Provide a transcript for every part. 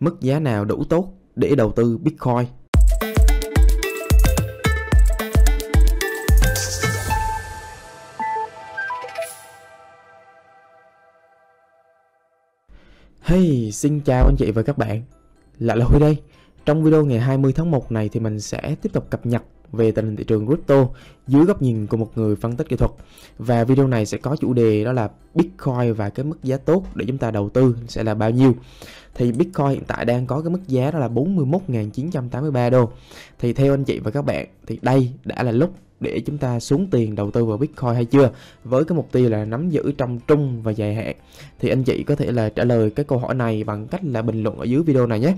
mức giá nào đủ tốt để đầu tư Bitcoin. Hey, xin chào anh chị và các bạn Lại là Huy đây Trong video ngày 20 tháng 1 này thì mình sẽ tiếp tục cập nhật về tình hình thị trường crypto dưới góc nhìn của một người phân tích kỹ thuật. Và video này sẽ có chủ đề đó là Bitcoin và cái mức giá tốt để chúng ta đầu tư sẽ là bao nhiêu. Thì Bitcoin hiện tại đang có cái mức giá đó là 41.983 đô. Thì theo anh chị và các bạn thì đây đã là lúc để chúng ta xuống tiền đầu tư vào Bitcoin hay chưa với cái mục tiêu là nắm giữ trong trung và dài hạn thì anh chị có thể là trả lời cái câu hỏi này bằng cách là bình luận ở dưới video này nhé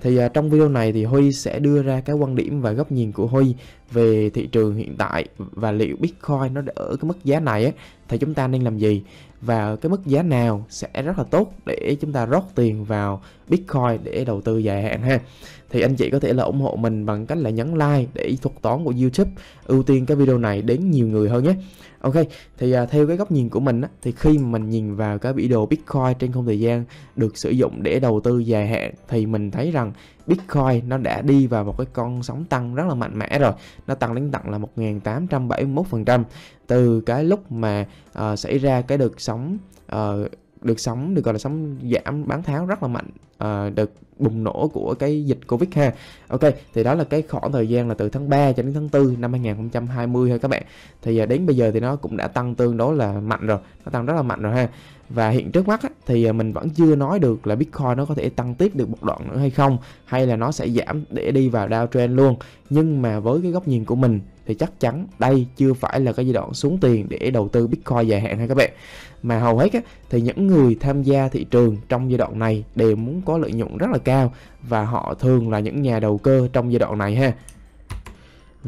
thì à, trong video này thì Huy sẽ đưa ra cái quan điểm và góc nhìn của Huy về thị trường hiện tại và liệu Bitcoin nó đã ở cái mức giá này á, thì chúng ta nên làm gì và cái mức giá nào sẽ rất là tốt để chúng ta rót tiền vào Bitcoin để đầu tư dài hạn ha. Thì anh chị có thể là ủng hộ mình bằng cách là nhấn like để thuật toán của YouTube ưu tiên cái video này đến nhiều người hơn nhé. Ok, thì à, theo cái góc nhìn của mình á, thì khi mà mình nhìn vào cái biểu đồ Bitcoin trên không thời gian được sử dụng để đầu tư dài hạn thì mình thấy rằng Bitcoin nó đã đi vào một cái con sóng tăng rất là mạnh mẽ rồi. Nó tăng đến tận là 1871% từ cái lúc mà à, xảy ra cái đợt sóng uh, được sóng được gọi là sóng giảm bán tháo rất là mạnh à, ờ, được bùng nổ của cái dịch Covid ha. Ok, thì đó là cái khoảng thời gian là từ tháng 3 cho đến tháng 4 năm 2020 ha các bạn. Thì à, đến bây giờ thì nó cũng đã tăng tương đối là mạnh rồi, nó tăng rất là mạnh rồi ha và hiện trước mắt thì à, mình vẫn chưa nói được là Bitcoin nó có thể tăng tiếp được một đoạn nữa hay không hay là nó sẽ giảm để đi vào downtrend luôn nhưng mà với cái góc nhìn của mình thì chắc chắn đây chưa phải là cái giai đoạn xuống tiền để đầu tư Bitcoin dài hạn hay các bạn mà hầu hết thì những người tham gia thị trường trong giai đoạn này đều muốn có lợi nhuận rất là cao và họ thường là những nhà đầu cơ trong giai đoạn này ha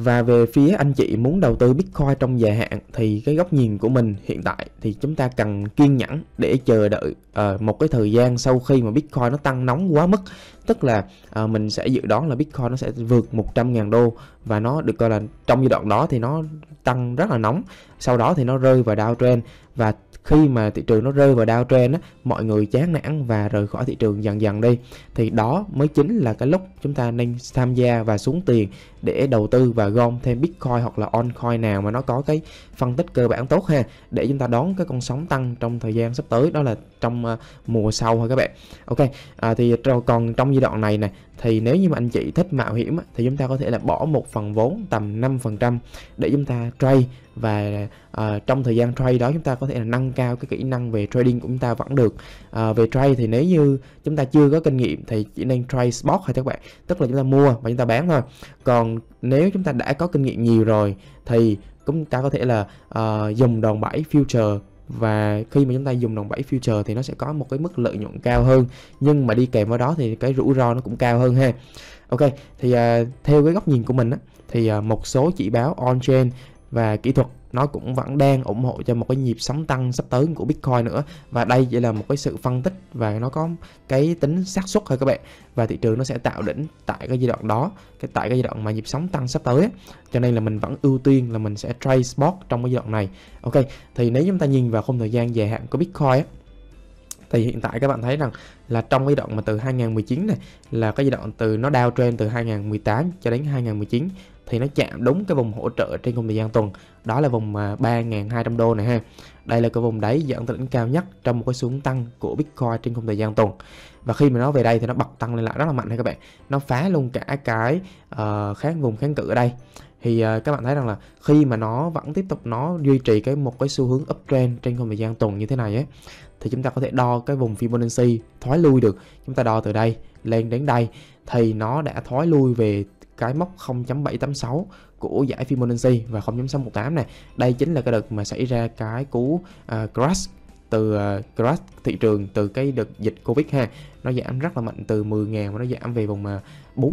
và về phía anh chị muốn đầu tư Bitcoin trong dài hạn thì cái góc nhìn của mình hiện tại thì chúng ta cần kiên nhẫn để chờ đợi uh, một cái thời gian sau khi mà Bitcoin nó tăng nóng quá mức. Tức là uh, mình sẽ dự đoán là Bitcoin nó sẽ vượt 100.000 đô và nó được coi là trong giai đoạn đó thì nó tăng rất là nóng. Sau đó thì nó rơi vào downtrend và khi mà thị trường nó rơi vào downtrend á, mọi người chán nản và rời khỏi thị trường dần dần đi thì đó mới chính là cái lúc chúng ta nên tham gia và xuống tiền để đầu tư và gom thêm Bitcoin hoặc là altcoin nào mà nó có cái phân tích cơ bản tốt ha để chúng ta đón cái con sóng tăng trong thời gian sắp tới đó là trong uh, mùa sau thôi các bạn ok à, thì còn trong giai đoạn này này thì nếu như mà anh chị thích mạo hiểm thì chúng ta có thể là bỏ một phần vốn tầm 5% để chúng ta trade và uh, trong thời gian trade đó chúng ta có thể là nâng cao cái kỹ năng về trading của chúng ta vẫn được uh, về trade thì nếu như chúng ta chưa có kinh nghiệm thì chỉ nên trade spot thôi các bạn tức là chúng ta mua và chúng ta bán thôi còn còn nếu chúng ta đã có kinh nghiệm nhiều rồi thì chúng ta có thể là uh, dùng đòn bẩy future và khi mà chúng ta dùng đòn bẩy future thì nó sẽ có một cái mức lợi nhuận cao hơn nhưng mà đi kèm với đó thì cái rủi ro nó cũng cao hơn ha ok thì uh, theo cái góc nhìn của mình á thì uh, một số chỉ báo on chain và kỹ thuật nó cũng vẫn đang ủng hộ cho một cái nhịp sóng tăng sắp tới của Bitcoin nữa và đây chỉ là một cái sự phân tích và nó có cái tính xác suất thôi các bạn và thị trường nó sẽ tạo đỉnh tại cái giai đoạn đó cái tại cái giai đoạn mà nhịp sóng tăng sắp tới ấy. cho nên là mình vẫn ưu tiên là mình sẽ trade spot trong cái giai đoạn này ok thì nếu chúng ta nhìn vào khung thời gian dài hạn của Bitcoin ấy, thì hiện tại các bạn thấy rằng là trong cái đoạn mà từ 2019 này là cái giai đoạn từ nó đao trên từ 2018 cho đến 2019 thì nó chạm đúng cái vùng hỗ trợ trên không thời gian tuần đó là vùng 3.200 đô này ha đây là cái vùng đáy dẫn tới đỉnh cao nhất trong một cái xuống tăng của Bitcoin trên không thời gian tuần và khi mà nó về đây thì nó bật tăng lên lại rất là mạnh hay các bạn nó phá luôn cả cái uh, kháng vùng kháng cự ở đây thì uh, các bạn thấy rằng là khi mà nó vẫn tiếp tục nó duy trì cái một cái xu hướng uptrend trên không thời gian tuần như thế này ấy thì chúng ta có thể đo cái vùng Fibonacci thoái lui được chúng ta đo từ đây lên đến đây thì nó đã thoái lui về cái mốc 0.786 của giải Fibonacci và 0.618 này đây chính là cái đợt mà xảy ra cái cú uh, crash từ uh, crash thị trường từ cái đợt dịch Covid ha. Nó giảm rất là mạnh từ 10.000 mà nó giảm về vùng uh,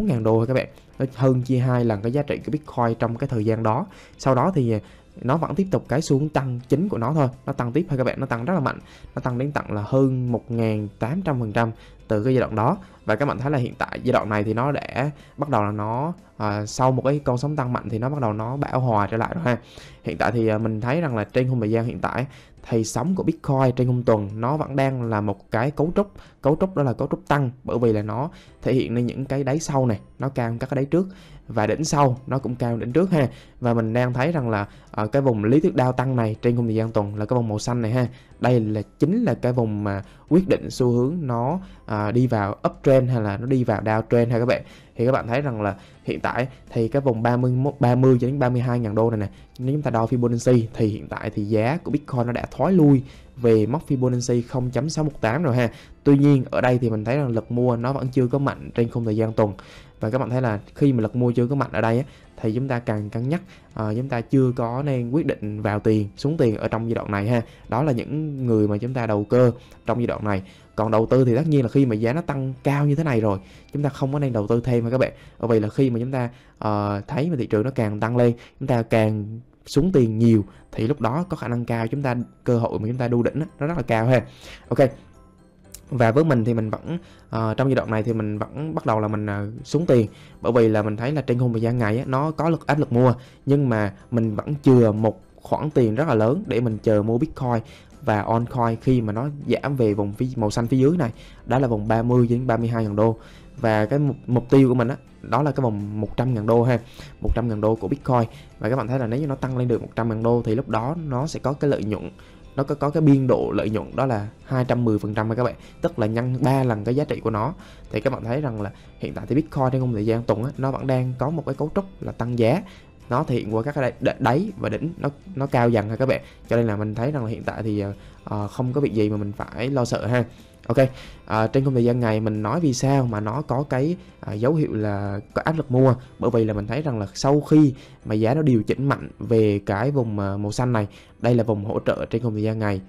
4.000 đô thôi các bạn. Nó hơn chia hai lần cái giá trị của Bitcoin trong cái thời gian đó. Sau đó thì ờ, nó vẫn tiếp tục cái xuống tăng chính của nó thôi nó tăng tiếp thôi các bạn nó tăng rất là mạnh nó tăng đến tận là hơn 1.800% từ cái giai đoạn đó và các bạn thấy là hiện tại giai đoạn này thì nó đã bắt đầu là nó à, sau một cái con sóng tăng mạnh thì nó bắt đầu nó bão hòa trở lại rồi ha hiện tại thì à, mình thấy rằng là trên khung thời gian hiện tại thì sóng của Bitcoin trên khung tuần nó vẫn đang là một cái cấu trúc cấu trúc đó là cấu trúc tăng bởi vì là nó thể hiện lên những cái đáy sau này nó cao hơn các cái đáy trước và đỉnh sau nó cũng cao hơn đỉnh trước ha và mình đang thấy rằng là ở ờ, cái vùng lý thuyết đao tăng này trên khung thời gian tuần là cái vùng màu xanh này ha đây là chính là cái vùng mà quyết định xu hướng nó à, đi vào uptrend hay là nó đi vào downtrend ha các bạn thì các bạn thấy rằng là hiện tại thì cái vùng 30 30 cho đến 32 000 đô này nè nếu chúng ta đo Fibonacci thì hiện tại thì giá của Bitcoin nó đã thoái lui về mốc Fibonacci 0.618 rồi ha Tuy nhiên ở đây thì mình thấy rằng lực mua nó vẫn chưa có mạnh trên khung thời gian tuần và các bạn thấy là khi mà lực mua chưa có mạnh ở đây á, thì chúng ta cần cân nhắc à, chúng ta chưa có nên quyết định vào tiền xuống tiền ở trong giai đoạn này ha đó là những người mà chúng ta đầu cơ trong giai đoạn này còn đầu tư thì tất nhiên là khi mà giá nó tăng cao như thế này rồi chúng ta không có nên đầu tư thêm ha các bạn bởi vì là khi mà chúng ta uh, thấy mà thị trường nó càng tăng lên chúng ta càng xuống tiền nhiều thì lúc đó có khả năng cao chúng ta cơ hội mà chúng ta đu đỉnh đó, nó rất là cao ha ok và với mình thì mình vẫn uh, trong giai đoạn này thì mình vẫn bắt đầu là mình uh, xuống tiền bởi vì là mình thấy là trên khung thời gian ngày ấy, nó có lực áp lực mua nhưng mà mình vẫn chừa một khoản tiền rất là lớn để mình chờ mua bitcoin và oncoin khi mà nó giảm về vùng phía, màu xanh phía dưới này đó là vùng 30 đến 32 ngàn đô và cái mục, mục tiêu của mình đó, đó là cái vòng 100 ngàn đô ha 100 ngàn đô của Bitcoin và các bạn thấy là nếu như nó tăng lên được 100 ngàn đô thì lúc đó nó sẽ có cái lợi nhuận nó có có cái biên độ lợi nhuận đó là 210% các bạn tức là nhân 3 lần cái giá trị của nó thì các bạn thấy rằng là hiện tại thì Bitcoin trong một thời gian tuần á, nó vẫn đang có một cái cấu trúc là tăng giá nó thể hiện qua các cái đáy và đỉnh nó nó cao dần ha các bạn cho nên là mình thấy rằng là hiện tại thì uh, không có việc gì mà mình phải lo sợ ha ok à, trên khung thời gian ngày mình nói vì sao mà nó có cái à, dấu hiệu là có áp lực mua bởi vì là mình thấy rằng là sau khi mà giá nó điều chỉnh mạnh về cái vùng à, màu xanh này đây là vùng hỗ trợ trên khung thời gian ngày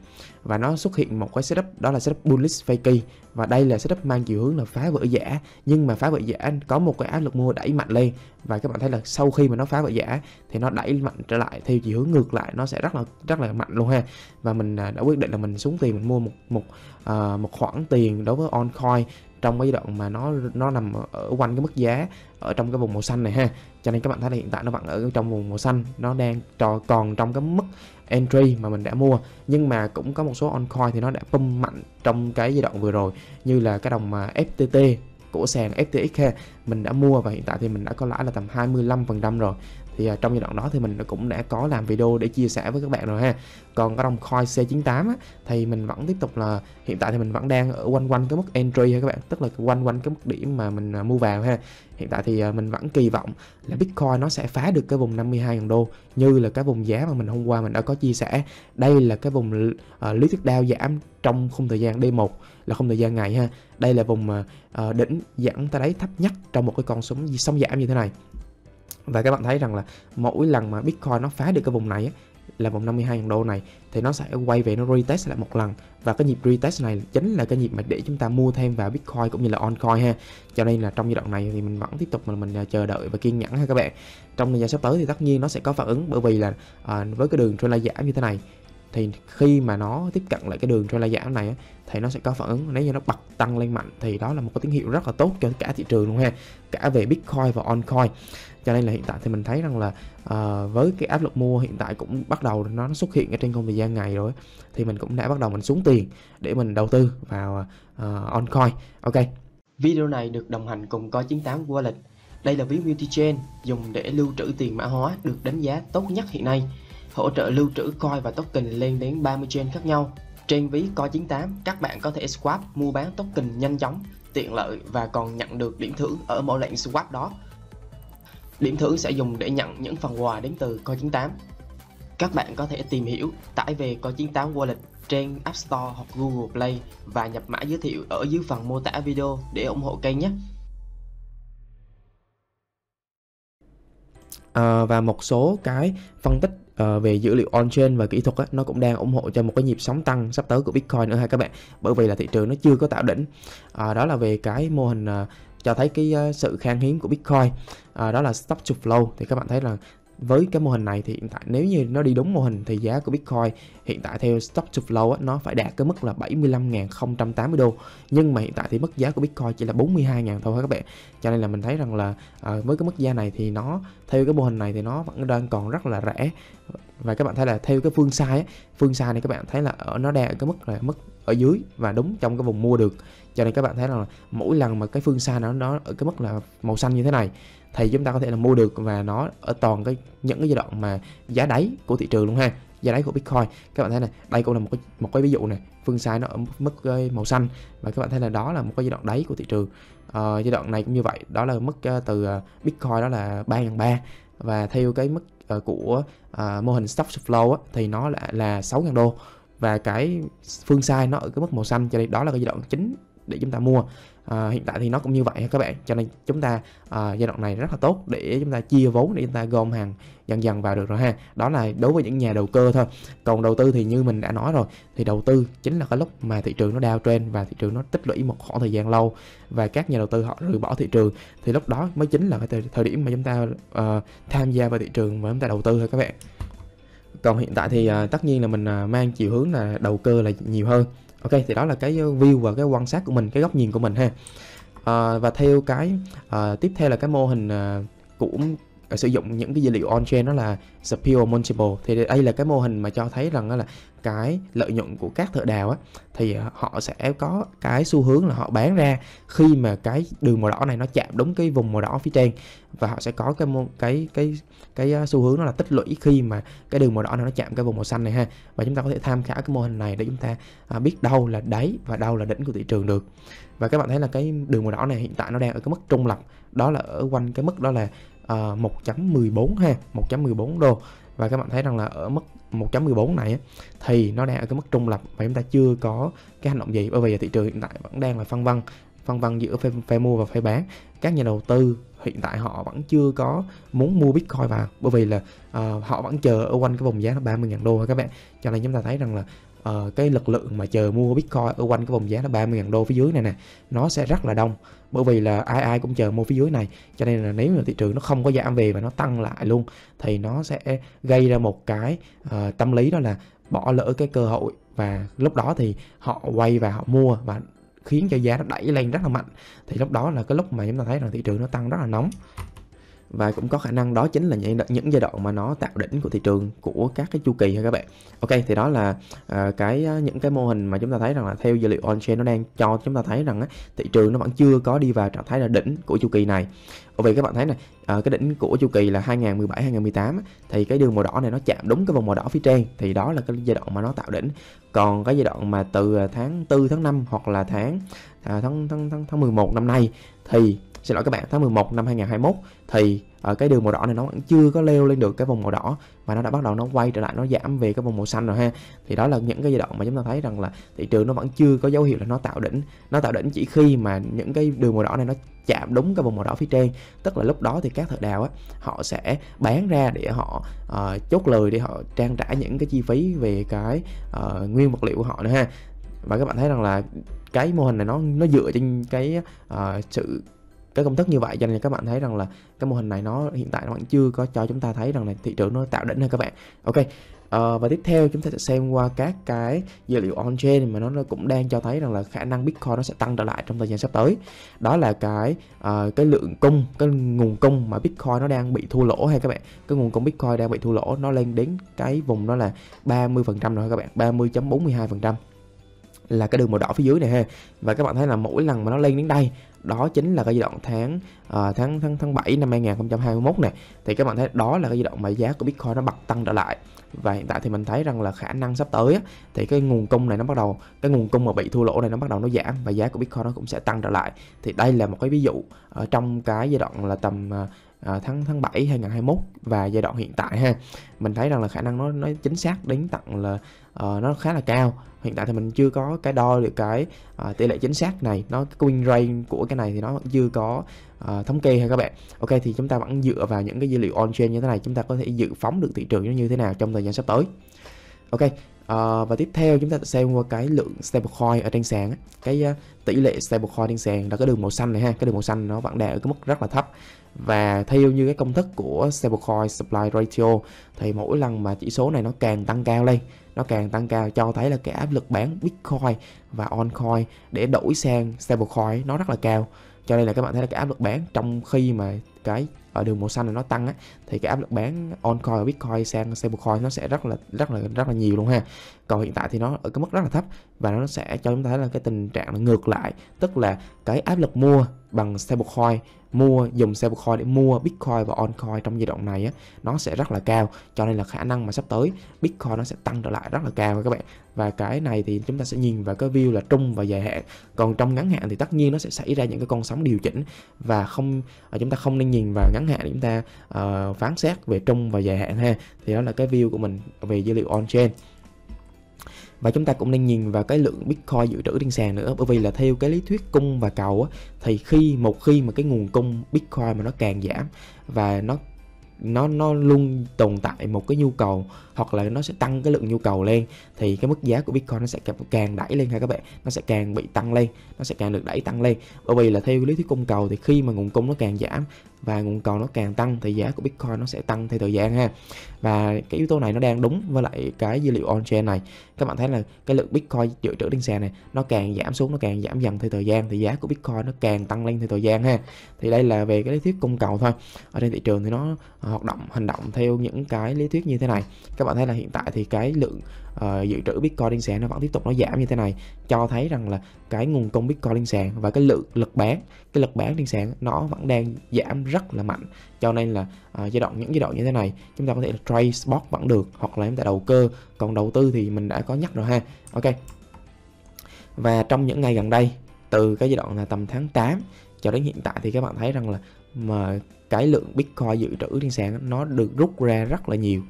và nó xuất hiện một cái setup đó là setup bullish fakey và đây là setup mang chiều hướng là phá vỡ giả nhưng mà phá vỡ giả có một cái áp lực mua đẩy mạnh lên và các bạn thấy là sau khi mà nó phá vỡ giả thì nó đẩy mạnh trở lại theo chiều hướng ngược lại nó sẽ rất là rất là mạnh luôn ha và mình à, đã quyết định là mình xuống tiền mình mua một một à, một khoản khoản tiền đối với oncoin trong cái đoạn mà nó nó nằm ở quanh cái mức giá ở trong cái vùng màu xanh này ha cho nên các bạn thấy là hiện tại nó vẫn ở trong vùng màu xanh nó đang trò còn trong cái mức entry mà mình đã mua nhưng mà cũng có một số oncoin thì nó đã pump mạnh trong cái giai đoạn vừa rồi như là cái đồng mà FTT của sàn FTX ha mình đã mua và hiện tại thì mình đã có lãi là tầm 25% rồi thì uh, trong giai đoạn đó thì mình cũng đã có làm video để chia sẻ với các bạn rồi ha còn cái đồng coin C98 á, thì mình vẫn tiếp tục là hiện tại thì mình vẫn đang ở quanh quanh cái mức entry ha các bạn tức là quanh quanh cái mức điểm mà mình uh, mua vào ha hiện tại thì uh, mình vẫn kỳ vọng là Bitcoin nó sẽ phá được cái vùng 52.000 đô như là cái vùng giá mà mình hôm qua mình đã có chia sẻ đây là cái vùng uh, lý thuyết đao giảm trong khung thời gian D1 là khung thời gian ngày ha đây là vùng uh, đỉnh giảm tới đấy thấp nhất trong một cái con sóng sóng giảm như thế này và các bạn thấy rằng là mỗi lần mà Bitcoin nó phá được cái vùng này là vùng 52.000 đô này thì nó sẽ quay về nó retest lại một lần và cái nhịp retest này chính là cái nhịp mà để chúng ta mua thêm vào Bitcoin cũng như là altcoin ha cho nên là trong giai đoạn này thì mình vẫn tiếp tục mà mình à, chờ đợi và kiên nhẫn ha các bạn trong thời gian sắp tới thì tất nhiên nó sẽ có phản ứng bởi vì là à, với cái đường trend giảm như thế này thì khi mà nó tiếp cận lại cái đường trôi giảm này thì nó sẽ có phản ứng nếu như nó bật tăng lên mạnh thì đó là một cái tín hiệu rất là tốt cho cả thị trường luôn ha cả về bitcoin và oncoin cho nên là hiện tại thì mình thấy rằng là uh, với cái áp lực mua hiện tại cũng bắt đầu nó xuất hiện ở trên không thời gian ngày rồi thì mình cũng đã bắt đầu mình xuống tiền để mình đầu tư vào uh, ờ, oncoin ok video này được đồng hành cùng coi 98 wallet đây là ví multi chain dùng để lưu trữ tiền mã hóa được đánh giá tốt nhất hiện nay hỗ trợ lưu trữ coin và token lên đến 30 chain khác nhau. Trên ví Coin98, các bạn có thể swap mua bán token nhanh chóng, tiện lợi và còn nhận được điểm thưởng ở mỗi lệnh swap đó. Điểm thưởng sẽ dùng để nhận những phần quà đến từ Coin98. Các bạn có thể tìm hiểu, tải về Coin98 Wallet trên App Store hoặc Google Play và nhập mã giới thiệu ở dưới phần mô tả video để ủng hộ kênh nhé. À, và một số cái phân tích uh, về dữ liệu on-chain và kỹ thuật á, nó cũng đang ủng hộ cho một cái nhịp sóng tăng sắp tới của Bitcoin nữa ha các bạn bởi vì là thị trường nó chưa có tạo đỉnh à, đó là về cái mô hình à, cho thấy cái sự khan hiếm của Bitcoin à, đó là stock to flow thì các bạn thấy là với cái mô hình này thì hiện tại nếu như nó đi đúng mô hình thì giá của Bitcoin hiện tại theo stock to flow á, nó phải đạt cái mức là 75.080 đô nhưng mà hiện tại thì mức giá của Bitcoin chỉ là 42.000 thôi các bạn cho nên là mình thấy rằng là ờ, với cái mức giá này thì nó theo cái mô hình này thì nó vẫn đang còn rất là rẻ và các bạn thấy là theo cái phương sai phương sai này các bạn thấy là ở nó đang ở cái mức là mức ở dưới và đúng trong cái vùng mua được cho nên các bạn thấy là mỗi lần mà cái phương xa nó nó ở cái mức là màu xanh như thế này thì chúng ta có thể là mua được và nó ở toàn cái những cái giai đoạn mà giá đáy của thị trường luôn ha giá đáy của Bitcoin các bạn thấy này đây cũng là một cái một cái ví dụ này phương sai nó ở mức ờ, màu xanh và các bạn thấy là đó là một cái giai đoạn đáy của thị trường ờ, giai đoạn này cũng như vậy đó là mức ờ, từ ờ, Bitcoin đó là ba ngàn ba và theo cái mức của uh, mô hình stock flow á, thì nó là là 6.000 đô và cái phương sai nó ở cái mức màu xanh cho nên đó là cái giai đoạn chính để chúng ta mua à, hiện tại thì nó cũng như vậy các bạn cho nên chúng ta à, giai đoạn này rất là tốt để chúng ta chia vốn để chúng ta gom hàng dần dần vào được rồi ha đó là đối với những nhà đầu cơ thôi còn đầu tư thì như mình đã nói rồi thì đầu tư chính là cái lúc mà thị trường nó đao trên và thị trường nó tích lũy một khoảng thời gian lâu và các nhà đầu tư họ rời bỏ thị trường thì lúc đó mới chính là cái thời điểm mà chúng ta uh, tham gia vào thị trường và chúng ta đầu tư thôi các bạn còn hiện tại thì uh, tất nhiên là mình uh, mang chiều hướng là đầu cơ là nhiều hơn ok thì đó là cái view và cái quan sát của mình cái góc nhìn của mình ha à, và theo cái à, tiếp theo là cái mô hình à, của Ờ, sử dụng những cái dữ liệu on-chain đó là Zapio Multiple thì đây là cái mô hình mà cho thấy rằng đó là cái lợi nhuận của các thợ đào á, thì ờ, họ sẽ có cái xu hướng là họ bán ra khi mà cái đường màu đỏ này nó chạm đúng cái vùng màu đỏ phía trên và họ sẽ có cái cái cái cái ờ, xu hướng đó là tích lũy khi mà cái đường màu đỏ này nó chạm cái vùng màu xanh này ha và chúng ta có thể tham khảo cái mô hình này để chúng ta biết đâu là đáy và đâu là đỉnh của thị trường được và các bạn thấy là cái đường màu đỏ này hiện tại nó đang ở cái mức trung lập đó là ở quanh cái mức đó là à, ờ, 1.14 ha 1.14 đô và các bạn thấy rằng là ở mức 1.14 này thì nó đang ở cái mức trung lập và chúng ta chưa có cái hành động gì bởi vì thị trường hiện tại vẫn đang là phân vân phân vân giữa phe, phe mua và phe bán các nhà đầu tư hiện tại họ vẫn chưa có muốn mua bitcoin vào bởi vì là uh, họ vẫn chờ ở quanh cái vùng giá 30.000 đô các bạn cho nên chúng ta thấy rằng là Ờ, cái lực lượng mà chờ mua Bitcoin ở quanh cái vùng giá là 30.000 đô phía dưới này nè nó sẽ rất là đông bởi vì là ai ai cũng chờ mua phía dưới này cho nên là nếu mà thị trường nó không có giảm về và nó tăng lại luôn thì nó sẽ gây ra một cái uh, tâm lý đó là bỏ lỡ cái cơ hội và lúc đó thì họ quay và họ mua và khiến cho giá nó đẩy lên rất là mạnh thì lúc đó là cái lúc mà chúng ta thấy rằng thị trường nó tăng rất là nóng và cũng có khả năng đó chính là những, những giai đoạn mà nó tạo đỉnh của thị trường của các cái chu kỳ ha các bạn ok thì đó là uh, cái à, những cái mô hình mà chúng ta thấy rằng là theo dữ liệu on chain nó đang cho chúng ta thấy rằng á, thị trường nó vẫn chưa có đi vào trạng thái là đỉnh của chu kỳ này bởi vì các bạn thấy này uh, cái đỉnh của chu kỳ là 2017 2018 thì cái đường màu đỏ này nó chạm đúng cái vùng màu đỏ phía trên thì đó là cái giai đoạn mà nó tạo đỉnh còn cái giai đoạn mà từ tháng 4 tháng 5 hoặc là tháng à, tháng tháng tháng tháng 11 năm nay thì xin lỗi các bạn tháng 11 năm 2021 thì ở ờ, cái đường màu đỏ này nó vẫn chưa có leo lên được cái vùng màu đỏ và nó đã bắt đầu nó quay trở lại nó giảm về cái vùng màu xanh rồi ha thì đó là những cái giai đoạn mà chúng ta thấy rằng là thị trường nó vẫn chưa có dấu hiệu là nó tạo đỉnh nó tạo đỉnh chỉ khi mà những cái đường màu đỏ này nó chạm đúng cái vùng màu đỏ phía trên tức là lúc đó thì các thợ đào á họ sẽ bán ra để họ uh, chốt lời để họ trang trải những cái chi phí về cái uh, nguyên vật liệu của họ nữa ha và các bạn thấy rằng là cái mô hình này nó nó dựa trên cái uh, sự cái công thức như vậy cho nên các bạn thấy rằng là cái mô hình này nó hiện tại nó vẫn chưa có cho chúng ta thấy rằng là thị trường nó tạo đỉnh hay các bạn ok Uh, và tiếp theo chúng ta sẽ xem qua các cái dữ liệu on-chain mà nó cũng đang cho thấy rằng là khả năng Bitcoin nó sẽ tăng trở lại trong thời gian sắp tới. Đó là cái uh, cái lượng cung, cái nguồn cung mà Bitcoin nó đang bị thua lỗ hay các bạn. Cái nguồn cung Bitcoin đang bị thua lỗ nó lên đến cái vùng đó là 30% rồi các bạn, 30.42% là cái đường màu đỏ phía dưới này ha và các bạn thấy là mỗi lần mà nó lên đến đây đó chính là cái giai đoạn tháng uh, tháng tháng tháng 7 năm 2021 này thì các bạn thấy đó là cái giai đoạn mà giá của Bitcoin nó bật tăng trở lại và hiện tại thì mình thấy rằng là khả năng sắp tới á, thì cái nguồn cung này nó bắt đầu cái nguồn cung mà bị thua lỗ này nó bắt đầu nó giảm và giá của Bitcoin nó cũng sẽ tăng trở lại thì đây là một cái ví dụ ở trong cái giai đoạn là tầm uh, uh, tháng tháng 7 2021 và giai đoạn hiện tại ha mình thấy rằng là khả năng nó nó chính xác đến tận là uh, nó khá là cao hiện tại thì mình chưa có cái đo được cái uh, tỷ lệ chính xác này nó cái win rate của cái này thì nó chưa có uh, thống kê ha các bạn ok thì chúng ta vẫn dựa vào những cái dữ liệu on chain như thế này chúng ta có thể dự phóng được thị trường nó như thế nào trong thời gian sắp tới ok Uh, và tiếp theo chúng ta sẽ xem qua cái lượng stablecoin ở trên sàn cái uh, tỷ lệ stablecoin trên sàn là cái đường màu xanh này ha cái đường màu xanh nó vẫn đang ở cái mức rất là thấp và theo như cái công thức của stablecoin supply ratio thì mỗi lần mà chỉ số này nó càng tăng cao lên nó càng tăng cao cho thấy là cái áp lực bán bitcoin và oncoin để đổi sang stablecoin nó rất là cao cho nên là các bạn thấy là cái áp lực bán trong khi mà cái ở đường màu xanh này nó tăng á thì cái áp lực bán oncoin và bitcoin sang stablecoin nó sẽ rất là rất là rất là nhiều luôn ha còn hiện tại thì nó ở cái mức rất là thấp và nó sẽ cho chúng ta thấy là cái tình trạng nó ngược lại tức là cái áp lực mua bằng stablecoin mua dùng stablecoin để mua bitcoin và oncoin trong giai đoạn này á, nó sẽ rất là cao cho nên là khả năng mà sắp tới bitcoin nó sẽ tăng trở lại rất là cao các bạn và cái này thì chúng ta sẽ nhìn vào cái view là trung và dài hạn còn trong ngắn hạn thì tất nhiên nó sẽ xảy ra những cái con sóng điều chỉnh và không à, chúng ta không nên nhìn vào ngắn hạn để chúng ta uh, phán xét về trung và dài hạn ha thì đó là cái view của mình về dữ liệu on chain và chúng ta cũng nên nhìn vào cái lượng bitcoin dự trữ trên sàn nữa bởi vì là theo cái lý thuyết cung và cầu á, thì khi một khi mà cái nguồn cung bitcoin mà nó càng giảm và nó nó nó luôn tồn tại một cái nhu cầu hoặc là nó sẽ tăng cái lượng nhu cầu lên thì cái mức giá của bitcoin nó sẽ càng đẩy lên ha các bạn nó sẽ càng bị tăng lên nó sẽ càng được đẩy tăng lên bởi vì là theo lý thuyết cung cầu thì khi mà nguồn cung nó càng giảm và nguồn cầu nó càng tăng thì giá của Bitcoin nó sẽ tăng theo thời gian ha và cái yếu tố này nó đang đúng với lại cái dữ liệu on chain này các bạn thấy là cái lượng Bitcoin dự trữ trên sàn này nó càng giảm xuống nó càng giảm dần theo thời gian thì giá của Bitcoin nó càng tăng lên theo thời gian ha thì đây là về cái lý thuyết cung cầu thôi ở trên thị trường thì nó ờ, hoạt động hành động theo những cái lý thuyết như thế này các bạn thấy là hiện tại thì cái lượng uh, dự trữ Bitcoin trên sàn nó vẫn tiếp tục nó giảm như thế này cho thấy rằng là cái nguồn cung Bitcoin trên sàn và cái lượng lực bán cái lực bán trên sàn nó vẫn đang giảm rất là mạnh cho nên là uh, giai đoạn những giai đoạn như thế này chúng ta có thể là trade spot vẫn được hoặc là chúng ta đầu cơ còn đầu tư thì mình đã có nhắc rồi ha ok và trong những ngày gần đây từ cái giai đoạn là tầm tháng 8 cho đến hiện tại thì các bạn thấy rằng là mà cái lượng Bitcoin dự trữ trên sàn nó được rút ra rất là nhiều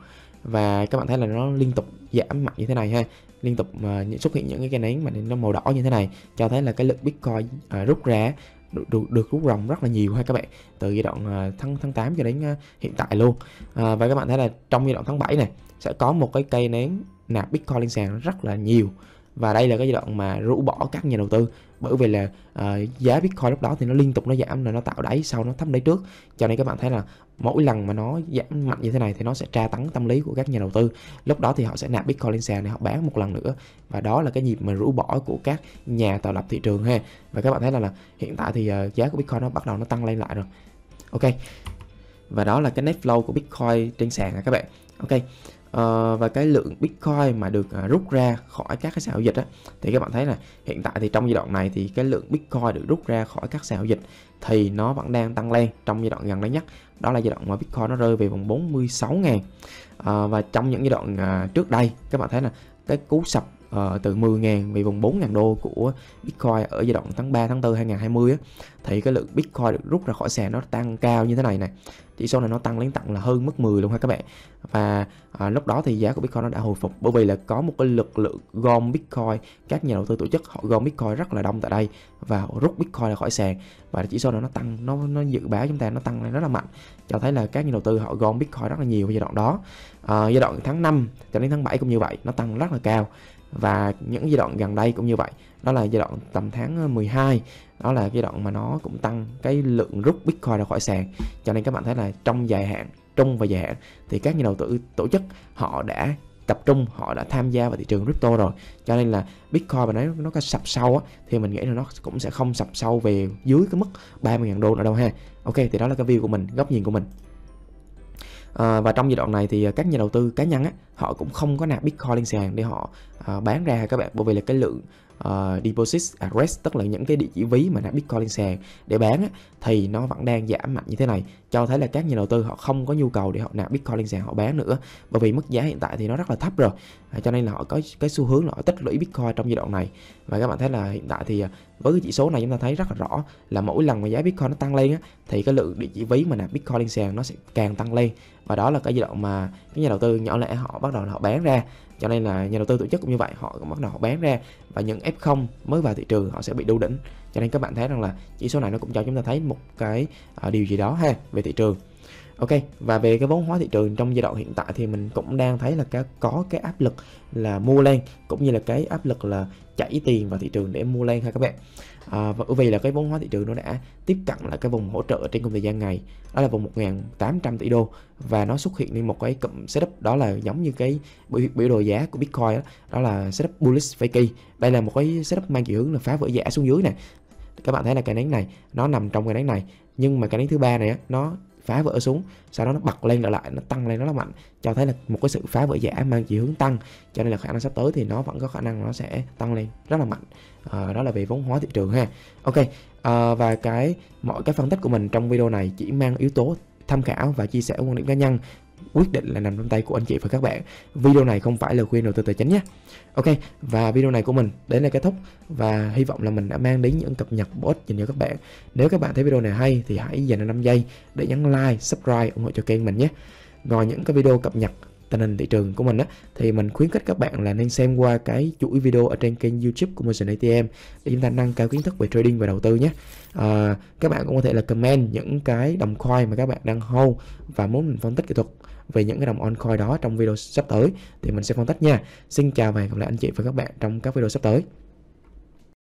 và các bạn thấy là nó liên tục giảm mạnh như thế này ha liên tục mà xuất hiện những cái cây nến mà nó màu đỏ như thế này cho thấy là cái lực bitcoin à, rút ra được, được, được rút rồng rất là nhiều ha các bạn từ giai đoạn à, tháng tháng 8 cho đến à, hiện tại luôn à, và các bạn thấy là trong giai đoạn tháng 7 này sẽ có một cái cây nến nạp bitcoin lên sàn rất là nhiều và đây là cái giai đoạn mà rũ bỏ các nhà đầu tư bởi vì là uh, giá Bitcoin lúc đó thì nó liên tục nó giảm rồi nó tạo đáy sau nó thấp đáy trước cho nên các bạn thấy là mỗi lần mà nó giảm mạnh như thế này thì nó sẽ tra tấn tâm lý của các nhà đầu tư lúc đó thì họ sẽ nạp Bitcoin lên sàn để họ bán một lần nữa và đó là cái nhịp mà rũ bỏ của các nhà tạo lập thị trường ha và các bạn thấy là, là hiện tại thì uh, giá của Bitcoin nó bắt đầu nó tăng lên lại rồi ok và đó là cái net flow của Bitcoin trên sàn các bạn ok uh, và cái lượng Bitcoin mà được uh, rút ra khỏi các cái sàn giao dịch á, thì các bạn thấy là hiện tại thì trong giai đoạn này thì cái lượng Bitcoin được rút ra khỏi các sàn giao dịch thì nó vẫn đang tăng lên trong giai đoạn gần đây nhất đó là giai đoạn mà Bitcoin nó rơi về vòng 46.000 uh, và trong những giai đoạn uh, trước đây các bạn thấy là cái cú sập uh, từ 10.000 về vùng 4.000 đô của Bitcoin ở giai đoạn tháng 3 tháng 4 2020 á, thì cái lượng Bitcoin được rút ra khỏi sàn nó tăng cao như thế này này chỉ số này nó tăng lên tặng là hơn mức 10 luôn ha các bạn và à, lúc đó thì giá của Bitcoin nó đã hồi phục bởi vì là có một cái lực lượng gom Bitcoin các nhà đầu tư tổ chức họ gom Bitcoin rất là đông tại đây và rút Bitcoin ra khỏi sàn và chỉ số này nó tăng nó nó dự báo chúng ta nó tăng lên rất là mạnh cho thấy là các nhà đầu tư họ gom Bitcoin rất là nhiều giai đoạn đó à, giai đoạn tháng 5 cho đến tháng 7 cũng như vậy nó tăng rất là cao và những giai đoạn gần đây cũng như vậy đó là giai đoạn tầm tháng 12 ờ, đó là cái đoạn mà nó cũng tăng cái lượng rút Bitcoin ra khỏi sàn cho nên các bạn thấy là trong dài hạn trung và dài hạn thì các nhà đầu tư tổ chức họ đã tập trung họ đã tham gia vào thị trường crypto rồi cho nên là bitcoin mà nó nó có sập sâu á thì mình nghĩ là nó cũng sẽ không sập sâu về dưới cái mức 30.000 đô nữa đâu ha ok thì đó là cái view của mình góc nhìn của mình À, và trong giai đoạn này thì các nhà đầu tư cá nhân á, họ cũng không có nạp Bitcoin lên sàn để họ à, bán ra các bạn bởi vì là cái lượng uh, deposit address à, tức là những cái địa chỉ ví mà đã Bitcoin sàn để bán á, thì nó vẫn đang giảm mạnh như thế này cho thấy là các nhà đầu tư họ không có nhu cầu để họ nạp Bitcoin lên sàn họ bán nữa bởi vì mức giá hiện tại thì nó rất là thấp rồi à, cho nên là họ có cái xu hướng là họ tích lũy Bitcoin trong giai đoạn này và các bạn thấy là hiện tại thì à, với cái chỉ số này chúng ta thấy rất là rõ là mỗi lần mà giá Bitcoin nó tăng lên á, thì cái lượng địa chỉ ví mà nạp Bitcoin lên sàn nó sẽ càng tăng lên và đó là cái giai đoạn mà các nhà đầu tư nhỏ lẻ họ bắt đầu là họ bán ra cho nên là nhà đầu tư tổ chức cũng như vậy họ cũng bắt đầu họ bán ra và những f0 mới vào thị trường họ sẽ bị đu đỉnh cho nên các bạn thấy rằng là chỉ số này nó cũng cho chúng ta thấy một cái à, điều gì đó ha về thị trường Ok và về cái vốn hóa thị trường trong giai đoạn hiện tại thì mình cũng đang thấy là cái, có cái áp lực là mua lên cũng như là cái áp lực là chảy tiền vào thị trường để mua lên ha các bạn à, và vì là cái vốn hóa thị trường nó đã tiếp cận là cái vùng hỗ trợ trên cùng thời gian ngày đó là vùng 1.800 tỷ đô và nó xuất hiện lên một cái cụm setup đó là giống như cái biểu, biểu đồ giá của Bitcoin đó, đó là setup bullish fakey đây là một cái setup mang chiều hướng là phá vỡ giả xuống dưới này các bạn thấy là cái nến này nó nằm trong cái nến này nhưng mà cái nến thứ ba này nó phá vỡ xuống sau đó nó bật lên trở lại nó tăng lên rất là mạnh cho thấy là một cái sự phá vỡ giả mang chiều hướng tăng cho nên là khả năng sắp tới thì nó vẫn có khả năng nó sẽ tăng lên rất là mạnh à, đó là về vốn hóa thị trường ha ok à, và cái mọi cái phân tích của mình trong video này chỉ mang yếu tố tham khảo và chia sẻ quan điểm cá nhân quyết định là nằm trong tay của anh chị và các bạn video này không phải là khuyên đầu tư tài chính nhé ok và video này của mình đến đây kết thúc và hy vọng là mình đã mang đến những cập nhật bổ ích dành cho các bạn nếu các bạn thấy video này hay thì hãy dành 5 giây để nhấn like subscribe ủng hộ cho kênh mình nhé rồi những cái video cập nhật tình hình thị trường của mình á thì mình khuyến khích các bạn là nên xem qua cái chuỗi video ở trên kênh YouTube của Motion ATM để chúng ta nâng cao kiến thức về trading và đầu tư nhé. À, các bạn cũng có thể là comment những cái đồng coin mà các bạn đang hold và muốn mình phân tích kỹ thuật về những cái đồng on oncoin đó trong video sắp tới thì mình sẽ phân tích nha. Xin chào và hẹn gặp lại anh chị và các bạn trong các video sắp tới.